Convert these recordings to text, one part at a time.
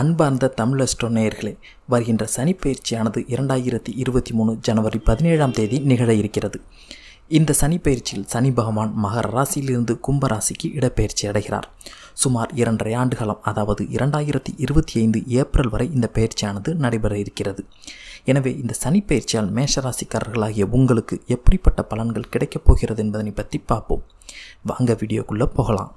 அன்பார்ந்த தமிழஸ்டோ நேயர்களே வருகின்ற சனிப்பயிற்சியானது இரண்டாயிரத்தி இருபத்தி மூணு ஜனவரி பதினேழாம் தேதி நிகழ இருக்கிறது இந்த சனிப்பயிற்சியில் சனி பகவான் மகர ராசியிலிருந்து கும்பராசிக்கு இடப்பெயர்ச்சி அடைகிறார் சுமார் இரண்டரை ஆண்டுகாலம் அதாவது இரண்டாயிரத்தி இருபத்தி ஐந்து ஏப்ரல் வரை இந்த பயிற்சியானது நடைபெற இருக்கிறது எனவே இந்த சனிப்பயிற்சியால் மேஷராசிக்காரர்களாகிய உங்களுக்கு எப்படிப்பட்ட பலன்கள் கிடைக்கப் போகிறது என்பதனை பற்றி பார்ப்போம் வாங்க வீடியோக்குள்ளே போகலாம்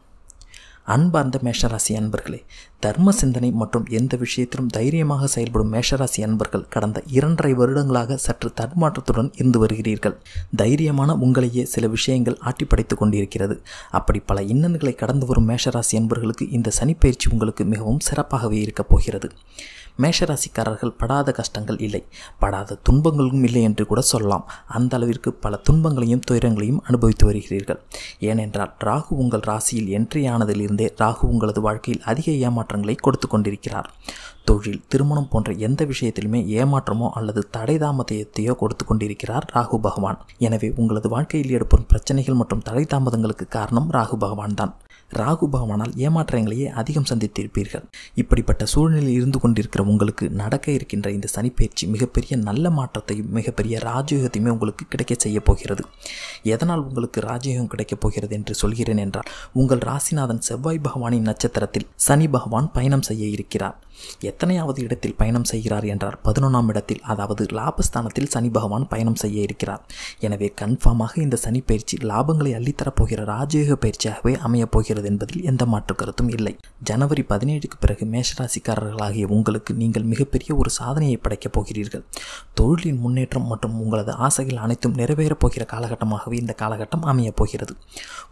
அன்பார்ந்த மேஷராசி அன்பர்களே தர்ம சிந்தனை மற்றும் எந்த விஷயத்திலும் தைரியமாக செயல்படும் மேஷராசி அன்பர்கள் கடந்த இரண்டரை வருடங்களாக சற்று தடுமாற்றத்துடன் இருந்து வருகிறீர்கள் தைரியமான உங்களையே சில விஷயங்கள் ஆட்டிப்படைத்து கொண்டிருக்கிறது அப்படி பல இன்னல்களை கடந்து வரும் மேஷராசி அன்பர்களுக்கு இந்த சனிப்பயிற்சி உங்களுக்கு மிகவும் சிறப்பாகவே இருக்கப் போகிறது மேஷராசிக்காரர்கள் படாத கஷ்டங்கள் இல்லை படாத துன்பங்களும் இல்லை என்று கூட சொல்லலாம் அந்த அளவிற்கு பல துன்பங்களையும் துயரங்களையும் அனுபவித்து வருகிறீர்கள் ஏனென்றால் ராகு உங்கள் ராசியில் என்ட்ரி ஆனதிலிருந்தே ராகு உங்களது வாழ்க்கையில் அதிக ஏமாற்றங்களை கொடுத்து கொண்டிருக்கிறார் தொழில் திருமணம் போன்ற எந்த விஷயத்திலுமே ஏமாற்றமோ அல்லது தடை தாமதத்தையோ கொடுத்து கொண்டிருக்கிறார் ராகு பகவான் எனவே உங்களது வாழ்க்கையில் ஏற்படும் பிரச்சனைகள் மற்றும் தடை தாமதங்களுக்கு காரணம் ராகு பகவான் தான் ராகு பகவானால் ஏமாற்றங்களையே அதிகம் சந்தித்திருப்பீர்கள் இப்படிப்பட்ட சூழ்நிலையில் இருந்து கொண்டிருக்கிற உங்களுக்கு நடக்க இருக்கின்ற இந்த சனிப்பயிற்சி மிகப்பெரிய நல்ல மாற்றத்தையும் மிகப்பெரிய ராஜயோகத்தையுமே உங்களுக்கு கிடைக்க செய்ய போகிறது எதனால் உங்களுக்கு ராஜயோகம் கிடைக்கப் போகிறது என்று சொல்கிறேன் என்றால் உங்கள் ராசிநாதன் செவ்வாய் பகவானின் நட்சத்திரத்தில் சனி பகவான் பயணம் செய்ய இருக்கிறார் எத்தனையாவது இடத்தில் பயணம் செய்கிறார் என்றார் பதினொன்றாம் இடத்தில் அதாவது லாபஸ்தானத்தில் சனி பகவான் பயணம் செய்ய இருக்கிறார் எனவே கன்ஃபார்மாக இந்த சனி பயிற்சி லாபங்களை அள்ளித்தரப்போகிற ராஜயோக பயிற்சியாகவே அமையப் போகிறது என்பதில் எந்த மாற்று கருத்தும் இல்லை ஜனவரி பதினேழுக்கு பிறகு மேஷராசிக்காரர்களாகிய உங்களுக்கு நீங்கள் மிகப்பெரிய ஒரு சாதனையை படைக்கப் போகிறீர்கள் தொழிலின் முன்னேற்றம் மற்றும் உங்களது ஆசைகள் அனைத்தும் நிறைவேறப் போகிற காலகட்டமாகவே இந்த காலகட்டம் அமையப் போகிறது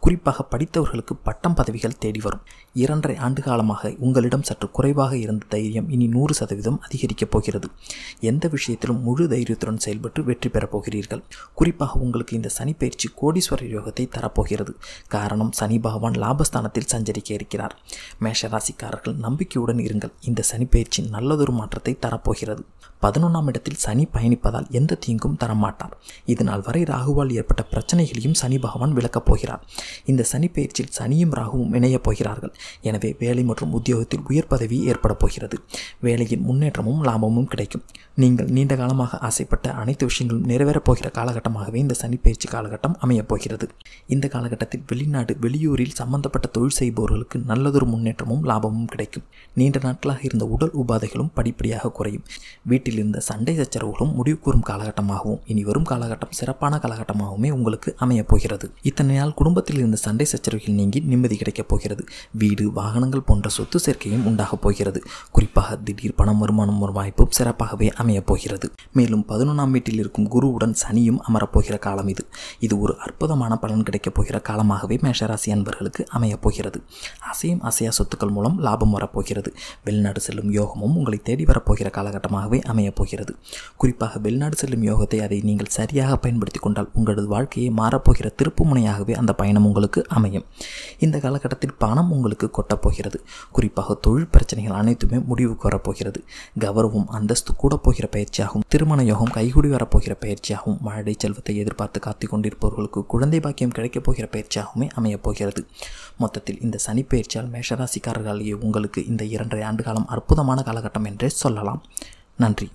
குறிப்பாக படித்தவர்களுக்கு பட்டம் பதவிகள் தேடி வரும் இரண்டரை ஆண்டு காலமாக உங்களிடம் சற்று குறைவாக இருந்த தைரியம் இனி நூறு சதவீதம் அதிகரிக்கப் போகிறது எந்த விஷயத்திலும் முழு தைரியத்துடன் செயல்பட்டு வெற்றி பெறப் போகிறீர்கள் குறிப்பாக உங்களுக்கு இந்த சனி பயிற்சி கோடீஸ்வர யோகத்தை தரப்போகிறது காரணம் சனி பகவான் லாபஸ்தானத்தில் சஞ்சரிக்க இருக்கிறார் மேஷராசிக்காரர்கள் நம்பிக்கையுடன் இருங்கள் இந்த சனி பயிற்சி நல்லதொரு மாற்றத்தை தரப்போகிறது பதினொன்றாம் இடத்தில் சனி பயணிப்பதால் எந்த தீங்கும் தரமாட்டார் இதனால் வரை ராகுவால் ஏற்பட்ட பிரச்சனைகளையும் சனி பகவான் விளக்கப் போகிறார் இந்த சனி பயிற்சியில் சனியும் ராகுவும் இணையப் போகிறார்கள் எனவே வேலை மற்றும் உத்தியோகத்தில் உயர் பதவி ஏற்பட போகிறது வேலையின் முன்னேற்றமும் லாபமும் கிடைக்கும் நீங்கள் நீண்ட காலமாக ஆசைப்பட்ட அனைத்து விஷயங்களும் நிறைவேறப் போகிற காலகட்டமாகவே இந்த சனிப்பயிற்சி காலகட்டம் அமையப் போகிறது இந்த காலகட்டத்தில் வெளிநாடு வெளியூரில் சம்பந்தப்பட்ட தொழில் செய்பவர்களுக்கு நல்லதொரு முன்னேற்றமும் லாபமும் கிடைக்கும் நீண்ட நாட்களாக இருந்த உடல் உபாதைகளும் படிப்படியாக குறையும் வீட்டில் இருந்த சண்டை சச்சரவுகளும் முடிவு கூறும் காலகட்டமாகவும் இனி வரும் காலகட்டம் சிறப்பான காலகட்டமாகவுமே உங்களுக்கு அமையப் போகிறது இத்தனை நாள் குடும்பத்தில் இருந்த சண்டை சச்சரவுகள் நீங்கி நிம்மதி கிடைக்கப் போகிறது வீடு வாகனங்கள் போன்ற சொத்து சேர்க்கையும் உண்டாகப் போகிறது குறிப்பாக திடீர் பணம் வருமானம் ஒரு வாய்ப்பும் சிறப்பாகவே அமையப் போகிறது மேலும் பதினொன்றாம் வீட்டில் இருக்கும் குருவுடன் சனியும் அமரப்போகிற காலம் இது இது ஒரு அற்புதமான பலன் கிடைக்கப் போகிற காலமாகவே மேஷராசி அன்பர்களுக்கு அமையப் போகிறது அசையும் அசையா சொத்துக்கள் மூலம் லாபம் வரப்போகிறது வெளிநாடு செல்லும் யோகமும் உங்களை தேடி வரப்போகிற காலகட்டமாகவே அமையப் போகிறது குறிப்பாக வெளிநாடு செல்லும் யோகத்தை அதை நீங்கள் சரியாக பயன்படுத்தி கொண்டால் உங்களது வாழ்க்கையை மாறப்போகிற திருப்பு முனையாகவே அந்த பயணம் உங்களுக்கு அமையும் இந்த காலகட்டத்தில் பணம் உங்களுக்கு கொட்டப்போகிறது குறிப்பாக தொழில் பிரச்சனைகள் அனைத்துமே முடிவுக்கு வரப்போகிறது கௌரவம் அந்தஸ்து கூட போகிற பயிற்சியாகவும் திருமண யோகம் கைகூடி வரப்போகிற பயிற்சியாகவும் மழை செல்வத்தை எதிர்பார்த்து காத்து கொண்டிருப்பவர்களுக்கு குழந்தை பாக்கியம் கிடைக்கப் போகிற பயிற்சியாகவுமே அமையப் போகிறது மொத்தத்தில் இந்த சனி பயிற்சியால் உங்களுக்கு இந்த இரண்டரை ஆண்டு காலம் அற்புதமான காலகட்டம் என்றே சொல்லலாம் நன்றி